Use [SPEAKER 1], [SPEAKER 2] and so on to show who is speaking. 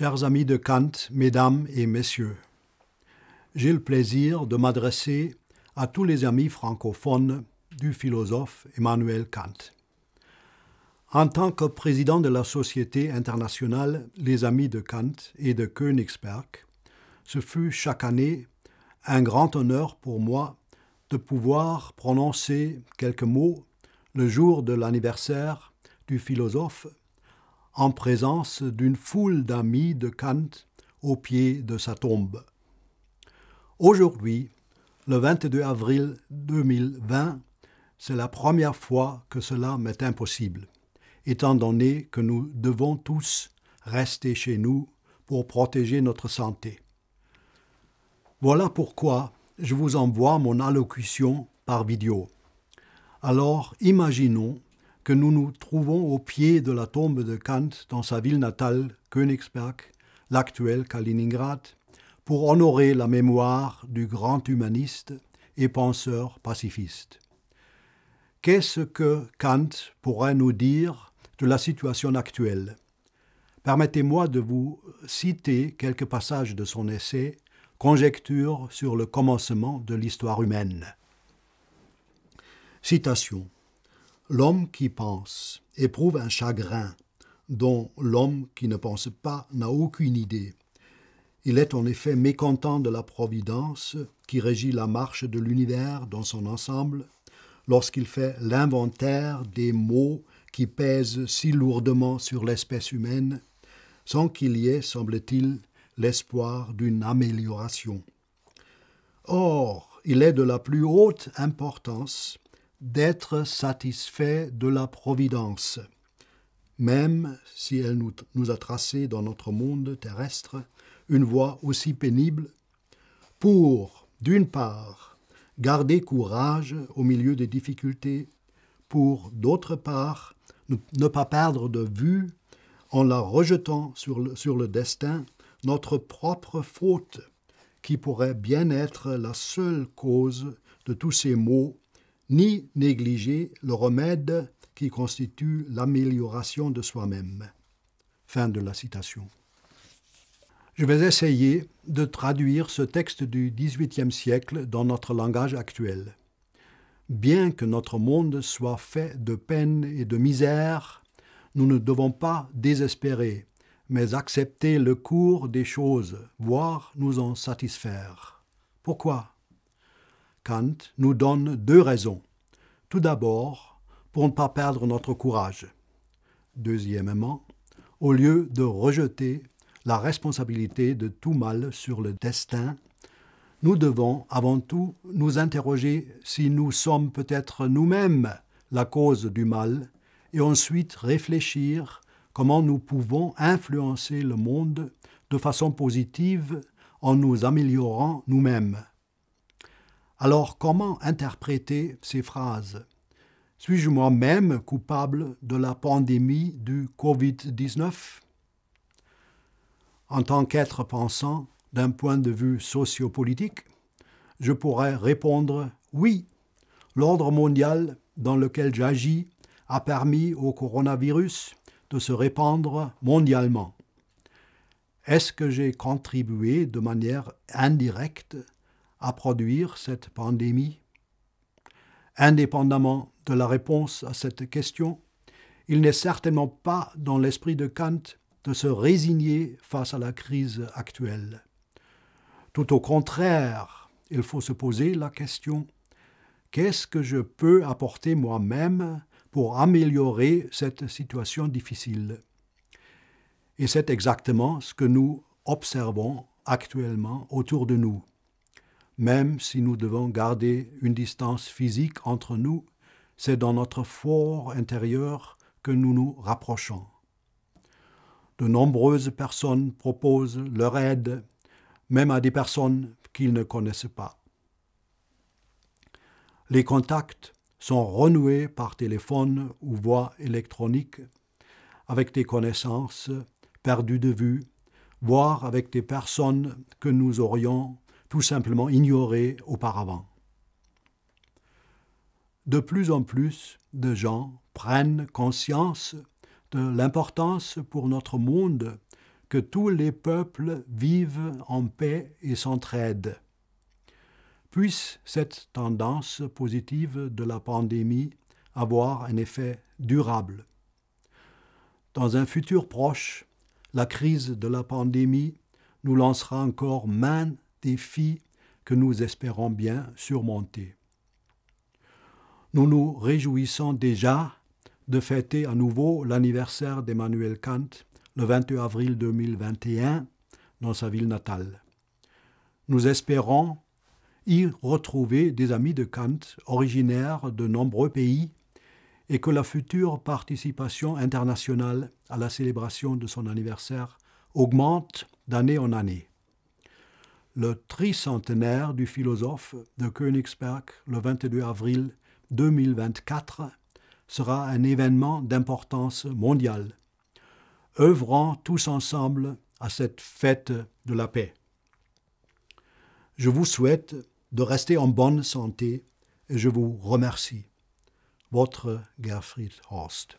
[SPEAKER 1] Chers amis de Kant, mesdames et messieurs, j'ai le plaisir de m'adresser à tous les amis francophones du philosophe Emmanuel Kant. En tant que président de la Société internationale Les Amis de Kant et de Königsberg, ce fut chaque année un grand honneur pour moi de pouvoir prononcer quelques mots le jour de l'anniversaire du philosophe en présence d'une foule d'amis de Kant au pied de sa tombe. Aujourd'hui, le 22 avril 2020, c'est la première fois que cela m'est impossible, étant donné que nous devons tous rester chez nous pour protéger notre santé. Voilà pourquoi je vous envoie mon allocution par vidéo. Alors imaginons que nous nous trouvons au pied de la tombe de Kant dans sa ville natale, Königsberg, l'actuel Kaliningrad, pour honorer la mémoire du grand humaniste et penseur pacifiste. Qu'est-ce que Kant pourrait nous dire de la situation actuelle Permettez-moi de vous citer quelques passages de son essai Conjecture sur le commencement de l'histoire humaine. Citation L'homme qui pense éprouve un chagrin dont l'homme qui ne pense pas n'a aucune idée. Il est en effet mécontent de la providence qui régit la marche de l'univers dans son ensemble lorsqu'il fait l'inventaire des maux qui pèsent si lourdement sur l'espèce humaine, sans qu'il y ait, semble-t-il, l'espoir d'une amélioration. Or, il est de la plus haute importance d'être satisfait de la providence, même si elle nous, a tracé dans notre monde terrestre une voie aussi pénible, pour, d'une part, garder courage au milieu des difficultés, pour, d'autre part, ne pas perdre de vue, en la rejetant sur le destin, notre propre faute, qui pourrait bien être la seule cause de tous ces maux ni négliger le remède qui constitue l'amélioration de soi-même. Fin de la citation. Je vais essayer de traduire ce texte du XVIIIe siècle dans notre langage actuel. Bien que notre monde soit fait de peine et de misère, nous ne devons pas désespérer, mais accepter le cours des choses, voire nous en satisfaire. Pourquoi Kant nous donne deux raisons. Tout d'abord, pour ne pas perdre notre courage. Deuxièmement, au lieu de rejeter la responsabilité de tout mal sur le destin, nous devons avant tout nous interroger si nous sommes peut-être nous-mêmes la cause du mal et ensuite réfléchir comment nous pouvons influencer le monde de façon positive en nous améliorant nous-mêmes. Alors comment interpréter ces phrases Suis-je moi-même coupable de la pandémie du Covid-19 En tant qu'être pensant, d'un point de vue sociopolitique, je pourrais répondre oui. L'ordre mondial dans lequel j'agis a permis au coronavirus de se répandre mondialement. Est-ce que j'ai contribué de manière indirecte à produire cette pandémie Indépendamment de la réponse à cette question, il n'est certainement pas dans l'esprit de Kant de se résigner face à la crise actuelle. Tout au contraire, il faut se poser la question qu'est-ce que je peux apporter moi-même pour améliorer cette situation difficile Et c'est exactement ce que nous observons actuellement autour de nous. Même si nous devons garder une distance physique entre nous, c'est dans notre fort intérieur que nous nous rapprochons. De nombreuses personnes proposent leur aide, même à des personnes qu'ils ne connaissent pas. Les contacts sont renoués par téléphone ou voie électronique avec des connaissances perdues de vue, voire avec des personnes que nous aurions tout simplement ignorés auparavant. De plus en plus de gens prennent conscience de l'importance pour notre monde que tous les peuples vivent en paix et s'entraident. Puisse cette tendance positive de la pandémie avoir un effet durable. Dans un futur proche, la crise de la pandémie nous lancera encore main défi que nous espérons bien surmonter. Nous nous réjouissons déjà de fêter à nouveau l'anniversaire d'Emmanuel Kant le 22 avril 2021 dans sa ville natale. Nous espérons y retrouver des amis de Kant originaires de nombreux pays et que la future participation internationale à la célébration de son anniversaire augmente d'année en année le tricentenaire du philosophe de Königsberg le 22 avril 2024 sera un événement d'importance mondiale, Œuvrons tous ensemble à cette fête de la paix. Je vous souhaite de rester en bonne santé et je vous remercie. Votre Gerfried Horst.